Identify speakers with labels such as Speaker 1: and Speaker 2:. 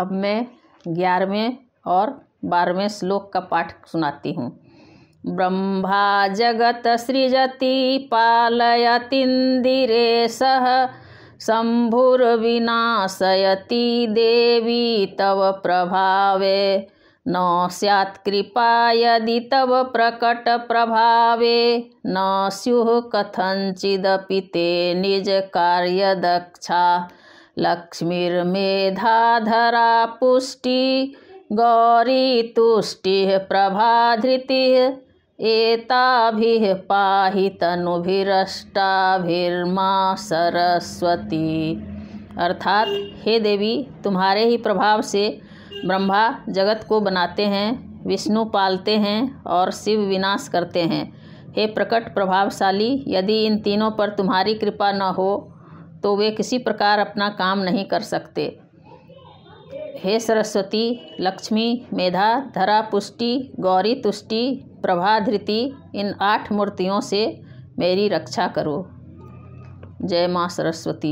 Speaker 1: अब मैं ग्यारहवें और बारहवें श्लोक का पाठ सुनाती हूँ ब्रह्मा जगत सृजति पालयतींदिरे सह शंभुर्विनाशयति देवी तव प्रभावे न सैत् कृपा यदि तव प्रकट प्रभावे न स्यु कथंचिदपि ते निज कार्य दक्षा लक्ष्मीर्मेधाधरा पुष्टि गौरी तुष्टि प्रभाधृतिः एताभिः पाहि तनुभिष्टाभिर्मा सरस्वती अर्थात हे देवी तुम्हारे ही प्रभाव से ब्रह्मा जगत को बनाते हैं विष्णु पालते हैं और शिव विनाश करते हैं हे प्रकट प्रभावशाली यदि इन तीनों पर तुम्हारी कृपा न हो तो वे किसी प्रकार अपना काम नहीं कर सकते हे सरस्वती लक्ष्मी मेधा धरा पुष्टि गौरी तुष्टि प्रभा धृति इन आठ मूर्तियों से मेरी रक्षा करो जय माँ सरस्वती